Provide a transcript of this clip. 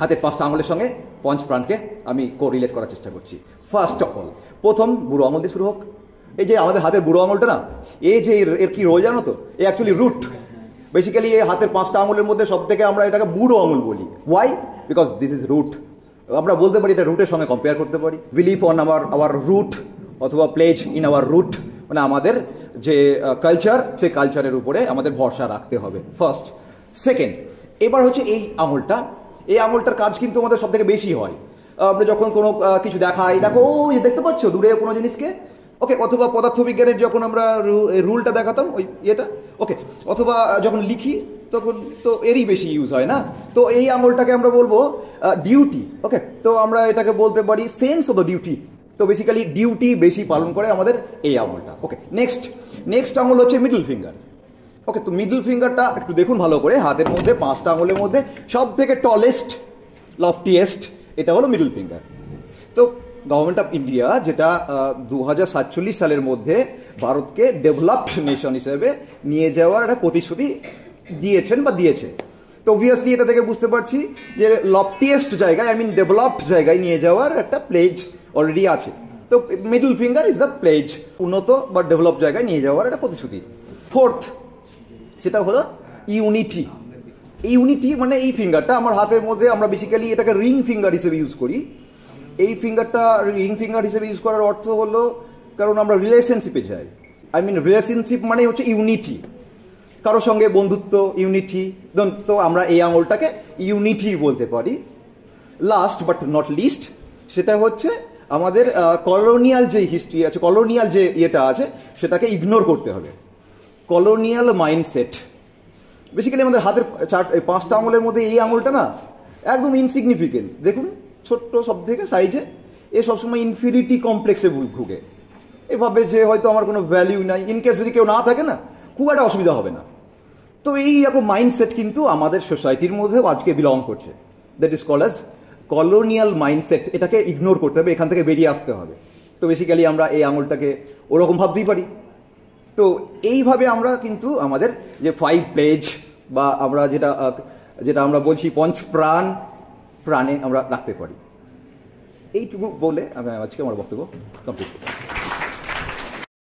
হাতের পাঁচটা আঙুলের সঙ্গে পঞ্চ প্রাণকে আমি কোরিলেট করার চেষ্টা করছি ফার্স্ট অফ অল প্রথম বুড়ো আঙুল দিয়ে শুরু হোক এই যে আমাদের হাতের বুড়ো আঙুলটা না এই যে এর কি রোল জানো তো এ অ্যাকচুয়ালি রুট বেসিক্যালি এই হাতের পাঁচটা আঙুলের মধ্যে সব থেকে আমরা এটাকে বুড়ো আঙুল বলি why because this is root আমরা বলতে পারি এটা রুটের সঙ্গে কম্পেয়ার করতে পারি believe on our our root অথবা প্লেজ ইন আওয়ার রুট মানে আমাদের যে কালচার সেই কালচারের উপরে আমাদের ভরসা রাখতে হবে ফার্স্ট সেকেন্ড এবার হচ্ছে এই আঙুলটা এই আঙুলটার কাজ কিন্তু আমাদের সব থেকে বেশি হয় আমরা যখন কোনো কিছু দেখাই দেখো ও দেখতে পাচ্ছ দূরে কোনো জিনিসকে ওকে অথবা পদার্থবিজ্ঞানের যখন আমরা রুলটা দেখাতাম ওই ইয়েটা ওকে অথবা যখন লিখি তখন তো এরই বেশি ইউজ হয় না তো এই আঙুলটাকে আমরা বলবো ডিউটি ওকে তো আমরা এটাকে বলতে পারি সেন্স অফ দ্য ডিউটি তো বেসিক্যালি ডিউটি বেশি পালন করে আমাদের এই আঙুলটা ওকে নেক্সট নেক্সট আঙুল হচ্ছে মিডল ফিঙ্গার ওকে তো মিডল ফিঙ্গারটা একটু দেখুন ভালো করে হাতের মধ্যে পাঁচটা আঙুলের মধ্যে সব থেকে টলেস্ট লফটিয়েস্ট এটা হলো মিডল ফিঙ্গার তো গভর্নমেন্ট অফ ইন্ডিয়া যেটা দু সালের মধ্যে ভারতকে ডেভেলপড নেশন হিসেবে নিয়ে যাওয়ার একটা প্রতিশ্রুতি দিয়েছেন বা দিয়েছে তো অবভিয়াসলি এটা থেকে বুঝতে পারছি যে লফটিয়েস্ট জায়গায় আই মিন ডেভেলপড জায়গায় নিয়ে যাওয়ার একটা প্লেজ অলরেডি আছে তো middle finger is the pledge উন্নত বা ডেভেলপ জায়গায় নিয়ে যাওয়ার একটা প্রতিশ্রুতি ফোর্থ সেটা হলো ইউনিটি ইউনিটি মানে এই ফিঙ্গারটা আমার হাতের মধ্যে আমরা বেসিক্যালি এটাকে রিং ফিঙ্গার হিসেবে ইউজ করি এই ফিঙ্গারটা রিং ফিঙ্গার হিসেবে ইউজ করার অর্থ হলো কারণ আমরা রিলেশনশিপে যাই আই মিন রিলেশনশিপ মানে হচ্ছে ইউনিটি কারোর সঙ্গে বন্ধুত্ব ইউনিটি তো আমরা এই আঙুলটাকে ইউনিটি বলতে পারি লাস্ট বাট নট লিস্ট সেটা হচ্ছে আমাদের কলোনিয়াল যে হিস্ট্রি আছে কলোনিয়াল যে ইয়েটা আছে সেটাকে ইগনোর করতে হবে কলোনিয়াল মাইন্ডসেট বেসিক্যালি আমাদের হাতের চার পাঁচটা আঙুলের মধ্যে এই আঙুলটা না একদম ইনসিগনিফিকেন্ট দেখুন ছোট্ট সব থেকে সাইজে এ সবসময় ইনফিনিটি কমপ্লেক্সে ভুগে এভাবে যে হয়তো আমার কোনো ভ্যালিউ নাই ইনকেস যদি কেউ না থাকে না খুব একটা অসুবিধা হবে না তো এই রকম মাইন্ডসেট কিন্তু আমাদের সোসাইটির মধ্যেও আজকে বিলং করছে that is call as colonial mindset এটাকে ইগনোর করতে হবে এখান থেকে বেরিয়ে আসতে হবে তো বেসিক্যালি আমরা এই আঙুলটাকে ওরকম ভাবতেই পারি তো এইভাবে আমরা কিন্তু আমাদের যে ফাইভ প্লেজ বা আমরা যেটা যেটা আমরা বলছি পঞ্চ প্রাণ প্রাণে আমরা রাখতে পারি এইটুকু বলে আমি আজকে আমার বক্তব্য কমপ্লিট করি